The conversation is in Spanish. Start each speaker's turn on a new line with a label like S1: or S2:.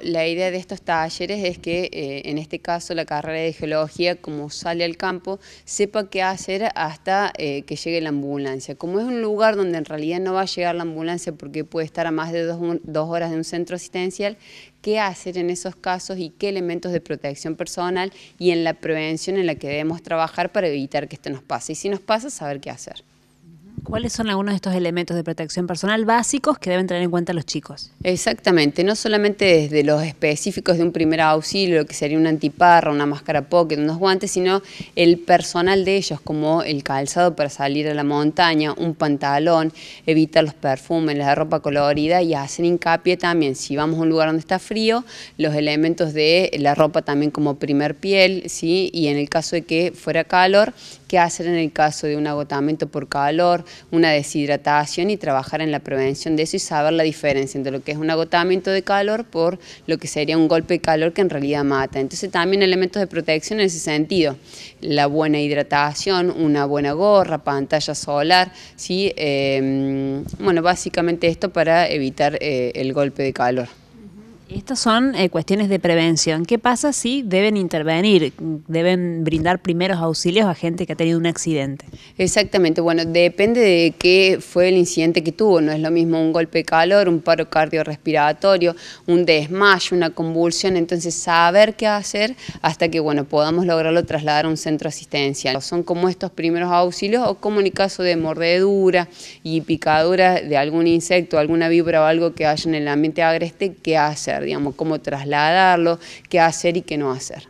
S1: La idea de estos talleres es que, eh, en este caso, la carrera de geología, como sale al campo, sepa qué hacer hasta eh, que llegue la ambulancia. Como es un lugar donde en realidad no va a llegar la ambulancia porque puede estar a más de dos horas de un centro asistencial, qué hacer en esos casos y qué elementos de protección personal y en la prevención en la que debemos trabajar para evitar que esto nos pase. Y si nos pasa, saber qué hacer.
S2: ¿Cuáles son algunos de estos
S1: elementos de protección personal básicos que deben tener en cuenta los chicos? Exactamente, no solamente desde los específicos de un primer auxilio, que sería un antiparra, una máscara pocket, unos guantes, sino el personal de ellos, como el calzado para salir a la montaña, un pantalón, evitar los perfumes, la ropa colorida y hacen hincapié también, si vamos a un lugar donde está frío, los elementos de la ropa también como primer piel, ¿sí? y en el caso de que fuera calor, qué hacer en el caso de un agotamiento por calor, una deshidratación y trabajar en la prevención de eso y saber la diferencia entre lo que es un agotamiento de calor por lo que sería un golpe de calor que en realidad mata. Entonces también elementos de protección en ese sentido, la buena hidratación, una buena gorra, pantalla solar, ¿sí? Eh, mm, bueno, básicamente esto para evitar eh, el golpe de calor. Estas
S2: son eh, cuestiones de prevención. ¿Qué pasa si deben intervenir? ¿Deben brindar primeros auxilios a gente que ha tenido un accidente?
S1: Exactamente. Bueno, depende de qué fue el incidente que tuvo. No es lo mismo un golpe de calor, un paro cardiorrespiratorio, un desmayo, una convulsión. Entonces, saber qué hacer hasta que bueno podamos lograrlo trasladar a un centro asistencial. Son como estos primeros auxilios o como en el caso de mordedura y picadura de algún insecto, alguna vibra o algo que haya en el ambiente agreste, ¿qué hacer? digamos, cómo trasladarlo, qué hacer y qué no hacer.